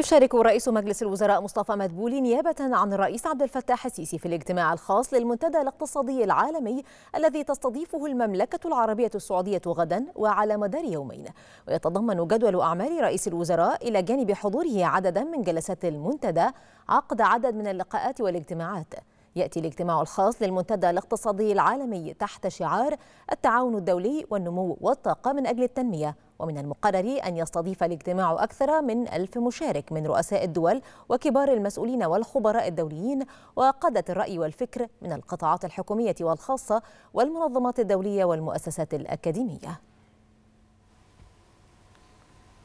يشارك رئيس مجلس الوزراء مصطفى مدبولي نيابة عن الرئيس عبد الفتاح السيسي في الاجتماع الخاص للمنتدى الاقتصادي العالمي الذي تستضيفه المملكة العربية السعودية غدا وعلى مدار يومين ويتضمن جدول أعمال رئيس الوزراء إلى جانب حضوره عددا من جلسات المنتدى عقد عدد من اللقاءات والاجتماعات يأتي الاجتماع الخاص للمنتدى الاقتصادي العالمي تحت شعار التعاون الدولي والنمو والطاقة من أجل التنمية ومن المقرر أن يستضيف الاجتماع أكثر من ألف مشارك من رؤساء الدول وكبار المسؤولين والخبراء الدوليين وقادة الرأي والفكر من القطاعات الحكومية والخاصة والمنظمات الدولية والمؤسسات الأكاديمية